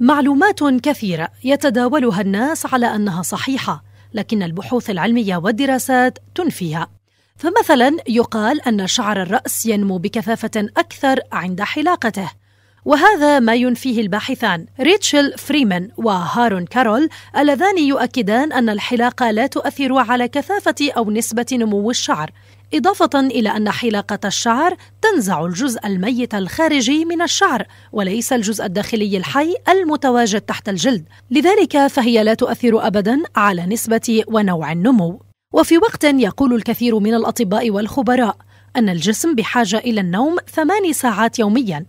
معلومات كثيرة يتداولها الناس على أنها صحيحة، لكن البحوث العلمية والدراسات تنفيها. فمثلا يقال أن شعر الرأس ينمو بكثافة أكثر عند حلاقته، وهذا ما ينفيه الباحثان ريتشل فريمان وهارون كارول اللذان يؤكدان أن الحلاقة لا تؤثر على كثافة أو نسبة نمو الشعر إضافة إلى أن حلاقة الشعر تنزع الجزء الميت الخارجي من الشعر وليس الجزء الداخلي الحي المتواجد تحت الجلد، لذلك فهي لا تؤثر أبداً على نسبة ونوع النمو. وفي وقت يقول الكثير من الأطباء والخبراء أن الجسم بحاجة إلى النوم ثمان ساعات يومياً،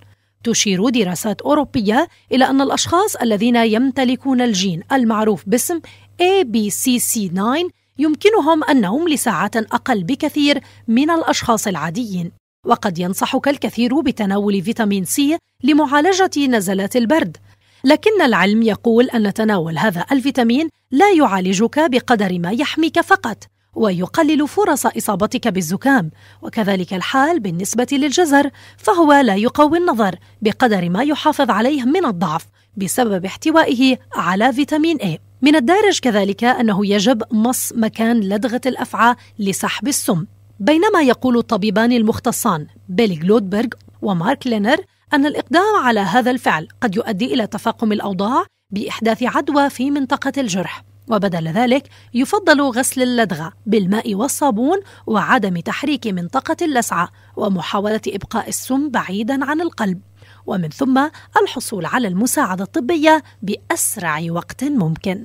تشير دراسات أوروبية إلى أن الأشخاص الذين يمتلكون الجين المعروف باسم ABCC9 يمكنهم النوم لساعات أقل بكثير من الأشخاص العاديين وقد ينصحك الكثير بتناول فيتامين سي لمعالجة نزلات البرد لكن العلم يقول أن تناول هذا الفيتامين لا يعالجك بقدر ما يحميك فقط ويقلل فرص إصابتك بالزكام وكذلك الحال بالنسبة للجزر فهو لا يقوي النظر بقدر ما يحافظ عليه من الضعف بسبب احتوائه على فيتامين A من الدارج كذلك أنه يجب مص مكان لدغة الأفعى لسحب السم بينما يقول الطبيبان المختصان بيل جلودبرغ ومارك لينر أن الإقدام على هذا الفعل قد يؤدي إلى تفاقم الأوضاع بإحداث عدوى في منطقة الجرح وبدل ذلك يفضل غسل اللدغة بالماء والصابون وعدم تحريك منطقة اللسعة ومحاولة إبقاء السم بعيدا عن القلب ومن ثم الحصول على المساعدة الطبية بأسرع وقت ممكن